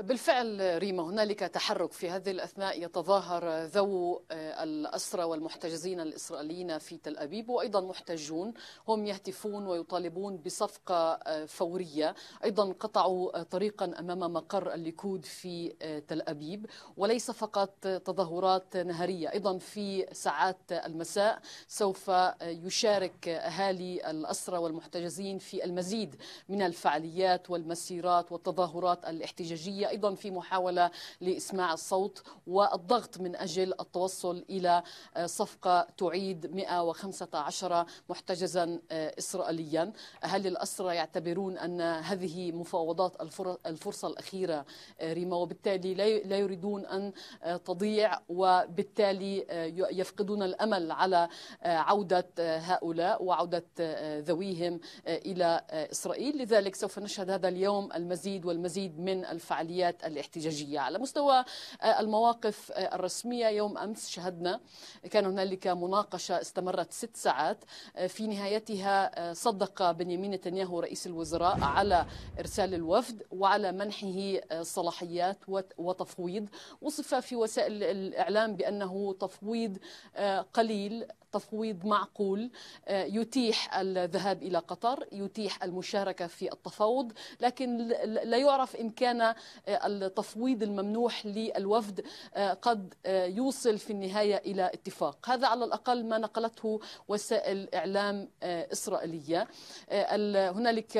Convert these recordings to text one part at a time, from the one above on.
بالفعل ريما هنالك تحرك في هذه الأثناء يتظاهر ذو آه، الأسرى والمحتجزين الإسرائيليين في تل أبيب وأيضا محتجون هم يهتفون ويطالبون بصفقة آه، فورية أيضا قطعوا آه، طريقا أمام مقر الليكود في تل أبيب وليس فقط تظاهرات نهارية أيضا في ساعات المساء سوف يشارك أهالي الأسرى والمحتجزين في المزيد من الفعاليات والمسيرات والتظاهرات الاحتجاجية أيضا في محاولة لإسماع الصوت والضغط من أجل التوصل إلى آه، صفقة تعيد 115 محتجزا آه، إسرائيليا هل الأسرى يعتبرون أن هذه مفاوضات الفرصة الأخيرة آه، ريما وبالتالي لا يريدون أن تضيع وبالتالي يفقدون الأمل على عودة هؤلاء وعودة ذويهم إلى إسرائيل لذلك سوف نشهد هذا اليوم المزيد والمزيد من الفعاليات العمليات الاحتجاجية على مستوى آه، المواقف آه، الرسمية يوم أمس شهدنا كان هنالك مناقشة استمرت ست ساعات آه، في نهايتها صدق بنيامين نتنياهو رئيس الوزراء على إرسال الوفد وعلى منحه صلاحيات وتفويض وصف في وسائل الإعلام بأنه تفويض قليل تفويض معقول يتيح الذهاب الى قطر يتيح المشاركه في التفاوض لكن لا يعرف ان كان آه، التفويض الممنوح للوفد آه، قد آه، يوصل في النهاية إلى اتفاق هذا على الأقل ما نقلته وسائل إعلام إسرائيلية هنالك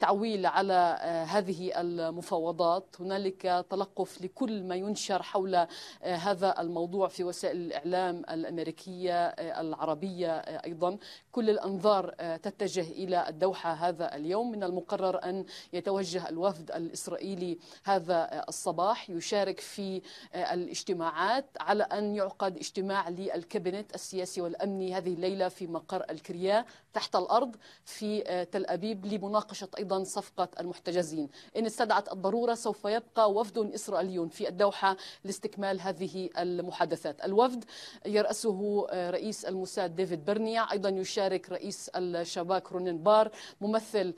تعويل على هذه المفاوضات هنالك تلقف لكل ما ينشر حول هذا الموضوع في وسائل الإعلام الأمريكية العربية أيضا كل الأنظار تتجه إلى الدوحة هذا اليوم من المقرر أن يتوجه الوفد الإسرائيلي هذا الصباح يشارك في آه، الاجتماعات على أن يعقد اجتماع للكابينت السياسي والأمني هذه الليلة في مقر الكرياء تحت الأرض في آه، تل أبيب لمناقشة أيضا صفقة المحتجزين إن استدعت الضرورة سوف يبقى وفد إسرائيلي في الدوحة لاستكمال هذه المحادثات الوفد يرأسه آه، رئيس الموساد ديفيد برنيا أيضا يشارك رئيس الشباك رونين بار ممثل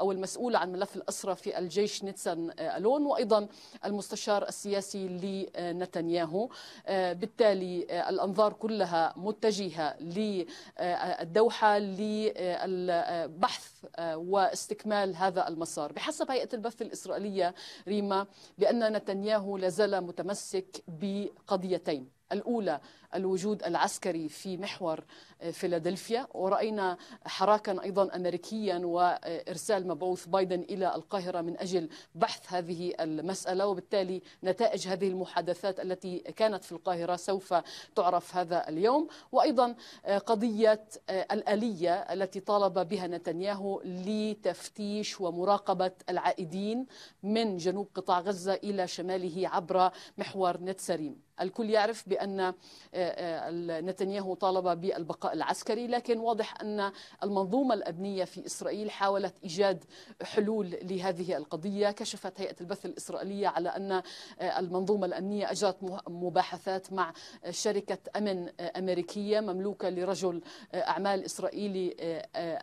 أو المسؤول عن ملف الأسرة في الجيش نيتسن آه، ألون وأيضا المستشار السياسي لنتنياهو آه، بالتالي آه، الأنظار كلها متجهة للدوحة للبحث واستكمال هذا المسار بحسب هيئة البث الإسرائيلية ريما بأن نتنياهو لازال متمسك بقضيتين الأولى الوجود العسكري في محور آه، فيلادلفيا ورأينا حراكا أيضا أمريكيا وإرسال مبعوث بايدن إلى القاهرة من أجل بحث هذه المسألة وبالتالي نتائج هذه المحادثات التي كانت في القاهرة سوف تعرف هذا اليوم وأيضا آه، قضية آه، الآلية التي طالب بها نتنياهو لتفتيش ومراقبة العائدين من جنوب قطاع غزة إلى شماله عبر محور نتسريم الكل يعرف بأن آه، آه، نتنياهو طالب بالبقاء العسكري لكن واضح أن المنظومة الأمنية في إسرائيل حاولت إيجاد حلول لهذه القضية كشفت هيئة البث الإسرائيلية على أن آه، المنظومة الأمنية أجرت مباحثات مع شركة أمن أمريكية مملوكة لرجل أعمال إسرائيلي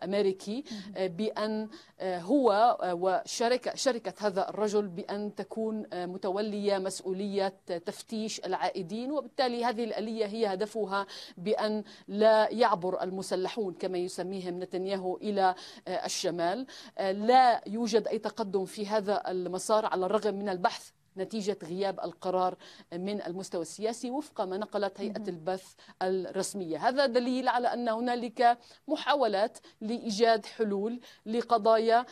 أمريكي بأن هو وشركة شركة هذا الرجل بأن تكون متولية مسؤولية تفتيش العالم العائدين وبالتالي هذه الآلية هي هدفها بأن لا يعبر المسلحون كما يسميهم نتنياهو إلى آه، الشمال آه، لا يوجد أي تقدم في هذا المسار على الرغم من البحث نتيجة غياب القرار آه، من المستوى السياسي وفق ما نقلت هيئة البث الرسمية هذا دليل على أن هنالك محاولات لإيجاد حلول لقضايا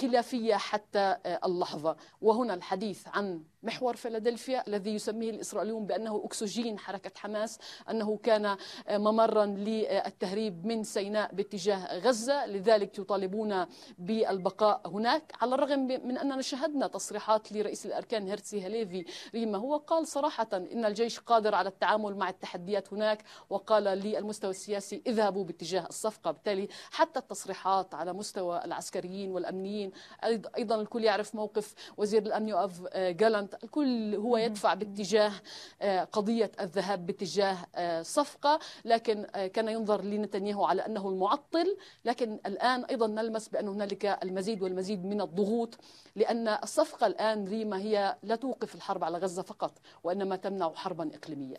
خلافية حتى اللحظة وهنا الحديث عن محور فيلادلفيا الذي يسميه الإسرائيليون بأنه أكسجين حركة حماس أنه كان آه، ممرا للتهريب من سيناء باتجاه غزة لذلك يطالبون بالبقاء هناك على الرغم من أننا شهدنا تصريحات لرئيس الأركان هيرتسي هليفي ريما هو قال صراحة إن الجيش قادر على التعامل مع التحديات هناك وقال للمستوى السياسي اذهبوا باتجاه الصفقة بالتالي حتى التصريحات على مستوى العسكريين والأمنيين أيضا الكل يعرف موقف وزير الأمن يؤف آه، جالانت الكل هو يدفع باتجاه آه، قضية الذهاب باتجاه آه، صفقة لكن آه، كان ينظر لنتنياهو على أنه المعطل لكن الآن أيضا نلمس بأن هنالك المزيد والمزيد من الضغوط لأن الصفقة الآن ريما هي لا توقف الحرب على غزة فقط وإنما تمنع حربا إقليمية